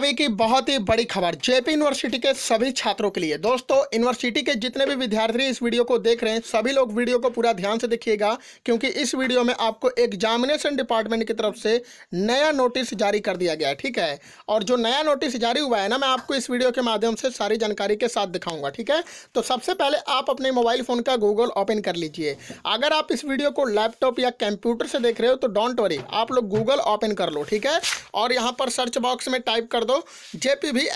अभी की बहुत ही बड़ी खबर जेपी यूनिवर्सिटी के सभी छात्रों के लिए दोस्तों यूनिवर्सिटी के जितने भी विद्यार्थी इस वीडियो को देख रहे हैं सभी लोग वीडियो को पूरा ध्यान से देखिएगा क्योंकि इस वीडियो में आपको एग्जामिनेशन डिपार्टमेंट की तरफ से नया नोटिस जारी कर दिया गया है ठीक है और जो नया नोटिस जारी हुआ है ना मैं आपको इस वीडियो के माध्यम से सारी जानकारी के साथ दिखाऊंगा ठीक है तो सबसे पहले आप अपने मोबाइल फ़ोन का गूगल ओपन कर लीजिए अगर आप इस वीडियो को लैपटॉप या कंप्यूटर से देख रहे हो तो डोंट वरी आप लोग गूगल ओपन कर लो ठीक है और यहाँ पर सर्च बॉक्स में टाइप कर दो J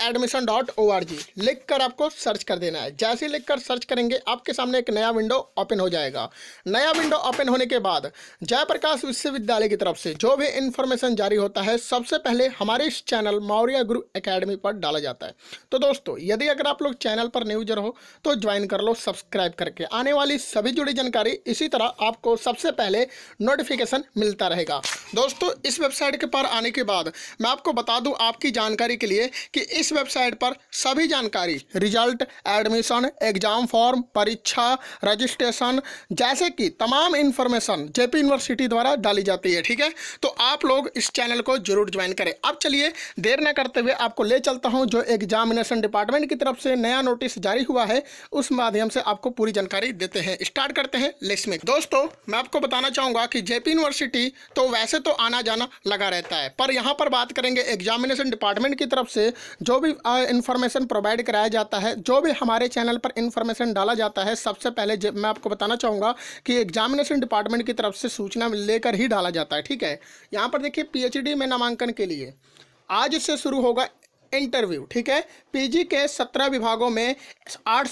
admission dot O R G लिख कर आपको सर्च कर देना है जैसे लिख कर सर्च करेंगे आपके सामने एक नया विंडो ओपन हो जाएगा नया विंडो ओपन होने के बाद जयप्रकाश विश्वविद्यालय की तरफ से जो भी इंफॉर्मेशन जारी होता है सबसे पहले हमारे इस चैनल मौर्य गुरु अकेडमी पर डाला जाता है तो दोस्तों यदि अगर आप लोग चैनल पर न्यूजर हो तो ज्वाइन कर लो सब्सक्राइब करके आने वाली सभी जुड़ी जानकारी इसी तरह आपको सबसे पहले नोटिफिकेशन मिलता रहेगा दोस्तों इस वेबसाइट के पर आने के बाद मैं आपको बता दूं आपकी जानकारी जानकारी के लिए कि इस वेबसाइट पर सभी जानकारी रिजल्ट एडमिशन एग्जाम फॉर्म परीक्षा रजिस्ट्रेशन जैसे कि तमाम इन्फॉर्मेशन जेपी यूनिवर्सिटी द्वारा डाली जाती है ठीक है तो आप लोग इस चैनल को जरूर ज्वाइन करें अब चलिए देर न करते हुए आपको ले चलता हूँ जो एग्जामिनेशन डिपार्टमेंट की तरफ से नया नोटिस जारी हुआ है उस माध्यम से आपको पूरी जानकारी देते हैं स्टार्ट करते हैं लिस्ट में दोस्तों मैं आपको बताना चाहूँगा कि जेपी यूनिवर्सिटी तो वैसे तो आना जाना लगा रहता है पर यहाँ पर बात करेंगे एग्जामिनेशन डिपार्टमेंट गवर्नमेंट की तरफ से जो भी इंफॉर्मेशन प्रोवाइड कराया जाता है जो भी हमारे चैनल पर इंफॉर्मेशन डाला जाता है सबसे पहले मैं आपको बताना चाहूँगा कि एग्जामिनेशन डिपार्टमेंट की तरफ से सूचना लेकर ही डाला जाता है ठीक है यहाँ पर देखिए पीएचडी में नामांकन के लिए आज से शुरू होगा इंटरव्यू ठीक है पीजी के सत्रह विभागों में आठ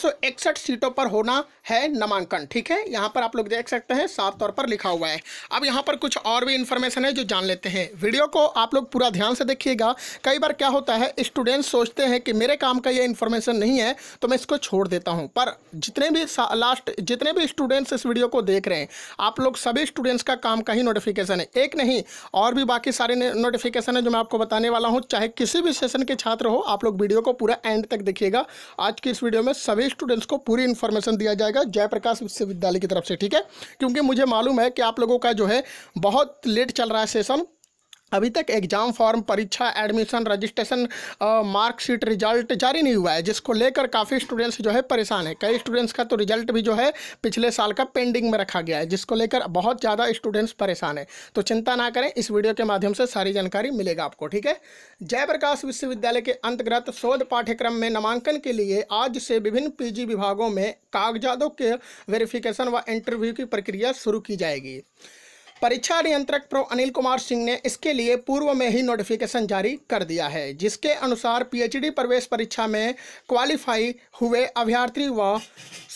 सीटों पर होना है नामांकन ठीक है यहां पर आप लोग देख सकते हैं साफ तौर पर लिखा हुआ है अब यहां पर कुछ और भी इंफॉर्मेशन है जो जान लेते हैं वीडियो को आप लोग पूरा ध्यान से देखिएगा कई बार क्या होता है स्टूडेंट्स सोचते हैं कि मेरे काम का यह इंफॉर्मेशन नहीं है तो मैं इसको छोड़ देता हूं पर जितने भी लास्ट जितने भी स्टूडेंट्स इस वीडियो को देख रहे हैं आप लोग सभी स्टूडेंट्स का काम का ही नोटिफिकेशन है एक नहीं और भी बाकी सारे नोटिफिकेशन है जो मैं आपको बताने वाला हूँ चाहे किसी भी सेशन के छात्र हो आप लोग वीडियो को पूरा एंड तक देखिएगा आज की इस वीडियो में सभी स्टूडेंट्स को पूरी इन्फॉर्मेशन दिया जाएगा जयप्रकाश विश्वविद्यालय की तरफ से ठीक है क्योंकि मुझे मालूम है कि आप लोगों का जो है बहुत लेट चल रहा है सेशन अभी तक एग्जाम फॉर्म परीक्षा एडमिशन रजिस्ट्रेशन मार्कशीट रिजल्ट जारी नहीं हुआ है जिसको लेकर काफ़ी स्टूडेंट्स जो है परेशान है कई स्टूडेंट्स का तो रिजल्ट भी जो है पिछले साल का पेंडिंग में रखा गया है जिसको लेकर बहुत ज़्यादा स्टूडेंट्स परेशान है तो चिंता ना करें इस वीडियो के माध्यम से सारी जानकारी मिलेगा आपको ठीक है जयप्रकाश विश्वविद्यालय के अंतर्गत शोध पाठ्यक्रम में नामांकन के लिए आज से विभिन्न पी विभागों में कागजातों के वेरिफिकेशन व इंटरव्यू की प्रक्रिया शुरू की जाएगी परीक्षा नियंत्रक प्रो अनिल कुमार सिंह ने इसके लिए पूर्व में ही नोटिफिकेशन जारी कर दिया है जिसके अनुसार पीएचडी प्रवेश परीक्षा में क्वालिफाई हुए अभ्यर्थी व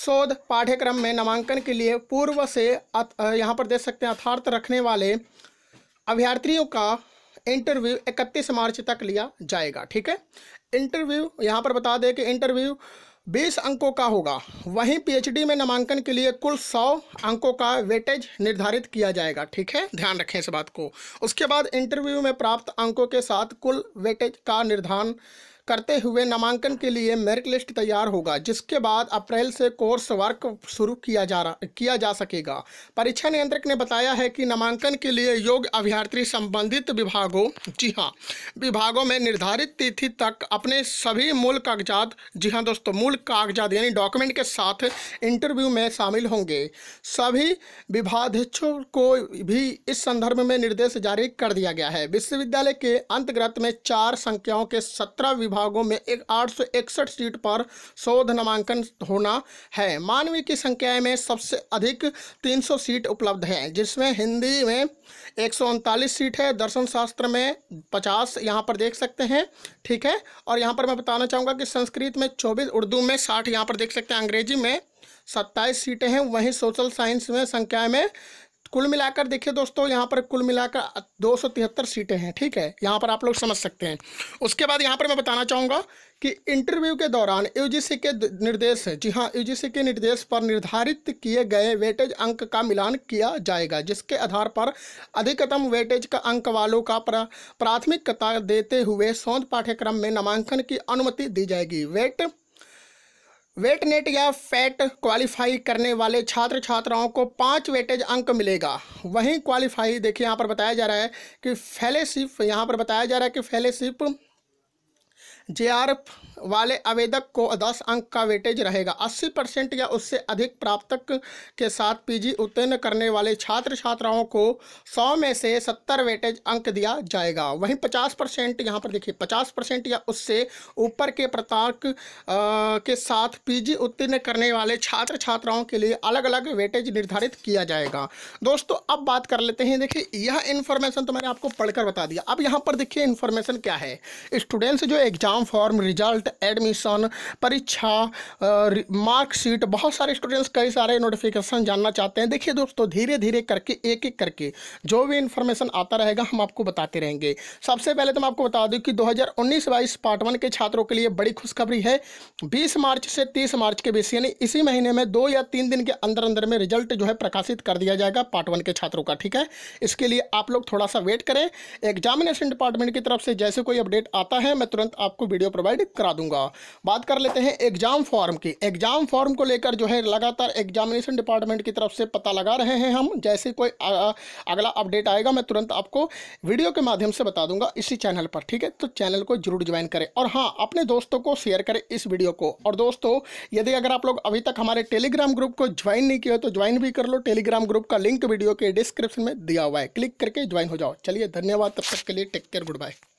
शोध पाठ्यक्रम में नामांकन के लिए पूर्व से यहाँ पर देख सकते हैं अर्थार्थ रखने वाले अभ्यर्थियों का इंटरव्यू 31 मार्च तक लिया जाएगा ठीक है इंटरव्यू यहाँ पर बता दें कि इंटरव्यू बीस अंकों का होगा वहीं पीएचडी में नामांकन के लिए कुल सौ अंकों का वेटेज निर्धारित किया जाएगा ठीक है ध्यान रखें इस बात को उसके बाद इंटरव्यू में प्राप्त अंकों के साथ कुल वेटेज का निर्धारण करते हुए नामांकन के लिए मेरिट लिस्ट तैयार होगा जिसके बाद अप्रैल से कोर्स वर्क शुरू किया जा किया जा सकेगा परीक्षा नियंत्रक ने बताया है कि नामांकन के लिए योग्य अभ्यर्थी संबंधित विभागों जी हाँ विभागों में निर्धारित तिथि तक अपने सभी मूल कागजात जी हाँ दोस्तों मूल कागजात यानी डॉक्यूमेंट के साथ इंटरव्यू में शामिल होंगे सभी विभाध्यक्षों को भी इस संदर्भ में निर्देश जारी कर दिया गया है विश्वविद्यालय के अंतर्गत में चार संख्याओं के सत्रह विभाग विभागों में एक आठ सीट पर शोध नामांकन होना है मानवीय की संख्या में सबसे अधिक 300 सीट उपलब्ध हैं जिसमें हिंदी में एक सीट है दर्शन शास्त्र में 50 यहाँ पर देख सकते हैं ठीक है और यहाँ पर मैं बताना चाहूँगा कि संस्कृत में चौबीस उर्दू में साठ यहाँ पर देख सकते हैं अंग्रेजी में सत्ताईस सीटें हैं वहीं सोशल साइंस में संख्या में कुल मिलाकर देखिए दोस्तों यहाँ पर कुल मिलाकर दो सौ तिहत्तर सीटें हैं ठीक है यहाँ पर आप लोग समझ सकते हैं उसके बाद यहाँ पर मैं बताना चाहूँगा कि इंटरव्यू के दौरान यूजीसी के निर्देश जी हाँ यूजीसी के निर्देश पर निर्धारित किए गए वेटेज अंक का मिलान किया जाएगा जिसके आधार पर अधिकतम वेटेज का अंक वालों का प्राथमिकता देते हुए सौंध पाठ्यक्रम में नामांकन की अनुमति दी जाएगी वेट वेट नेट या फैट क्वालिफाई करने वाले छात्र छात्राओं को पाँच वेटेज अंक मिलेगा वहीं क्वालिफाई देखिए यहाँ पर बताया जा रहा है कि फेलेशिप यहाँ पर बताया जा रहा है कि फेलेशिप जे वाले आवेदक को दस अंक का वेटेज रहेगा अस्सी परसेंट या उससे अधिक प्राप्तक के साथ पीजी उत्तीर्ण करने वाले छात्र छात्राओं को सौ में से सत्तर वेटेज अंक दिया जाएगा वहीं पचास परसेंट यहाँ पर देखिए पचास परसेंट या उससे ऊपर के प्रताक के साथ पीजी उत्तीर्ण करने वाले छात्र छात्राओं के लिए अलग अलग वेटेज निर्धारित किया जाएगा दोस्तों अब बात कर लेते हैं देखिए यह इन्फॉर्मेशन तो मैंने आपको पढ़कर बता दिया अब यहाँ पर देखिए इन्फॉर्मेशन क्या है स्टूडेंट्स जो exam form result result admission परीक्षा मार्कशीट बहुत सारे स्टूडेंट्स कई सारे नोटिफिकेशन जानना चाहते हैं देखिए दोस्तों धीरे धीरे करके एक एक करके जो भी इन्फॉर्मेशन आता रहेगा हम आपको बताते रहेंगे सबसे पहले तो मैं आपको बता दूँ कि दो हज़ार पार्ट वन के छात्रों के लिए बड़ी खुशखबरी है बीस मार्च से तीस मार्च के बीच यानी इसी महीने में दो या तीन दिन के अंदर अंदर में रिजल्ट जो है प्रकाशित कर दिया जाएगा पार्ट वन के छात्रों का ठीक है इसके लिए आप लोग थोड़ा सा वेट करें एग्जामिनेशन डिपार्टमेंट की तरफ से जैसे कोई अपडेट आता है मैं तुरंत आपको वीडियो प्रोवाइड करा दूंगा बात कर लेते हैं एग्ज़ाम फॉर्म की एग्ज़ाम फॉर्म को लेकर जो है लगातार एग्जामिनेशन डिपार्टमेंट की तरफ से पता लगा रहे हैं हम जैसे कोई अगला अपडेट आएगा मैं तुरंत आपको वीडियो के माध्यम से बता दूंगा इसी चैनल पर ठीक है तो चैनल को जरूर ज्वाइन करें और हाँ अपने दोस्तों को शेयर करें इस वीडियो को और दोस्तों यदि अगर आप लोग अभी तक हमारे टेलीग्राम ग्रुप को ज्वाइन नहीं किया तो ज्वाइन भी कर लो टेलीग्राम ग्रुप का लिंक वीडियो के डिस्क्रिप्शन में दिया हुआ है क्लिक करके ज्वाइन हो जाओ चलिए धन्यवाद तब तक के लिए टेक केयर गुड बाय